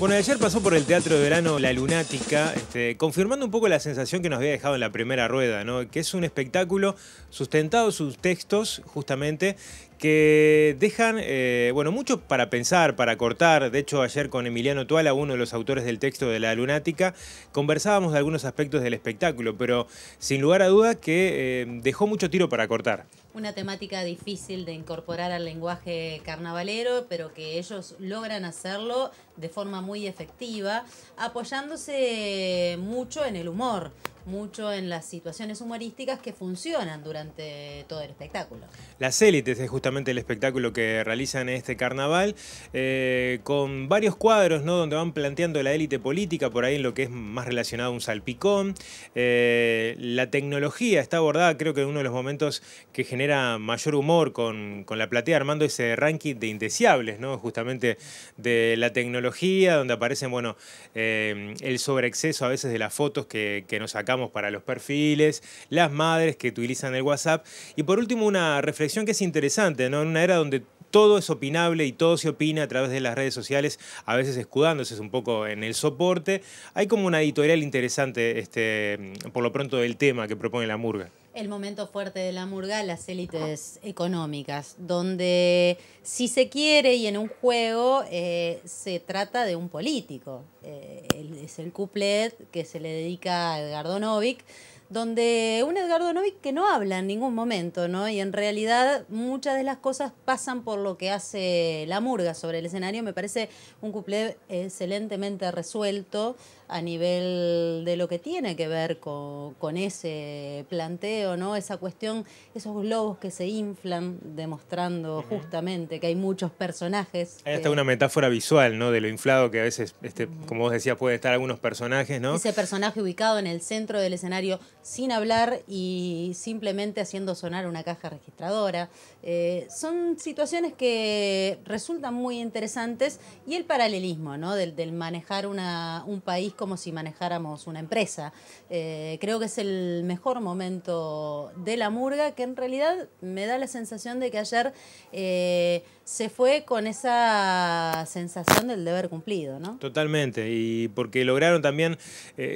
Bueno, ayer pasó por el Teatro de Verano La Lunática, este, confirmando un poco la sensación que nos había dejado en la primera rueda, que es un espectáculo sustentado sus textos, justamente, que dejan, eh, bueno, mucho para pensar, para cortar. De hecho, ayer con Emiliano Tuala, uno de los autores del texto de La Lunática, conversábamos de algunos aspectos del espectáculo, pero sin lugar a duda que eh, dejó mucho tiro para cortar. Una temática difícil de incorporar al lenguaje carnavalero, pero que ellos logran hacerlo de forma muy muy efectiva, apoyándose mucho en el humor mucho en las situaciones humorísticas que funcionan durante todo el espectáculo. Las élites es justamente el espectáculo que realizan en este carnaval, eh, con varios cuadros ¿no? donde van planteando la élite política, por ahí en lo que es más relacionado a un salpicón. Eh, la tecnología está abordada, creo que uno de los momentos que genera mayor humor con, la platea, armando ese ranking de indeseables, ¿no? justamente de la tecnología, donde aparecen bueno, eh, el sobreexceso a veces de las fotos que, que nos sacan para los perfiles, las madres que utilizan el WhatsApp. Y por último, una reflexión que es interesante, ¿no? En una era donde todo es opinable y todo se opina a través de las redes sociales, a veces escudándose un poco en el soporte. Hay como una editorial interesante, este, por lo pronto, del tema que propone la Murga el momento fuerte de la murga, las élites económicas, donde si se quiere y en un juego eh, se trata de un político. Eh, es el couplet que se le dedica a Edgardo Novik, donde un Edgardo Novi que no habla en ningún momento, ¿no? Y en realidad muchas de las cosas pasan por lo que hace la murga sobre el escenario. Me parece un cuplé excelentemente resuelto a nivel de lo que tiene que ver con, ese planteo, ¿no? Esa cuestión, esos globos que se inflan, demostrando justamente que hay muchos personajes. Ahí está una metáfora visual, ¿no? De lo inflado que a veces, este, como vos decías, puede estar algunos personajes, ¿no? Ese personaje ubicado en el centro del escenario sin hablar y simplemente haciendo sonar una caja registradora. Eh, son situaciones que resultan muy interesantes y el paralelismo ¿no? del, manejar un país como si manejáramos una empresa. Eh, creo que es el mejor momento de la murga que en realidad me da la sensación de que ayer eh, se fue con esa sensación del deber cumplido. ¿no? Totalmente, y porque lograron también,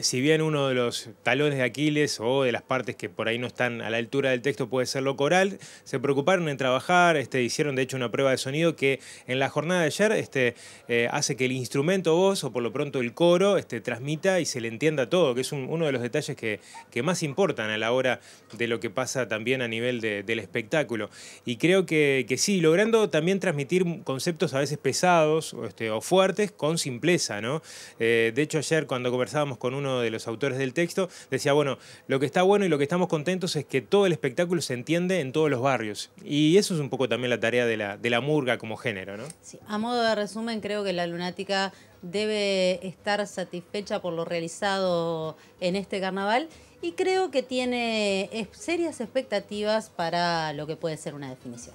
si bien uno de los talones de Aquiles, o de las partes que por ahí no están a la altura del texto, puede ser lo coral, se preocuparon en trabajar, este, hicieron de hecho una prueba de sonido que en la jornada de ayer este, eh, hace que el instrumento voz o por lo pronto el coro este, transmita y se le entienda todo, que es uno de los detalles que, más importan a la hora de lo que pasa también a nivel del espectáculo. Y creo que, sí, logrando también transmitir conceptos a veces pesados o, este, fuertes con simpleza, ¿no? Eh, de hecho ayer cuando conversábamos con uno de los autores del texto, decía, bueno, lo que está bueno y lo que estamos contentos es que todo el espectáculo se entiende en todos los barrios. Y eso es un poco también la tarea de la, de la murga como género, ¿no? Sí, a modo de resumen, creo que la lunática debe estar satisfecha por lo realizado en este carnaval y creo que tiene serias expectativas para lo que puede ser una definición.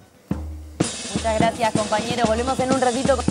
Muchas gracias, compañero. Volvemos en un ratito. Con...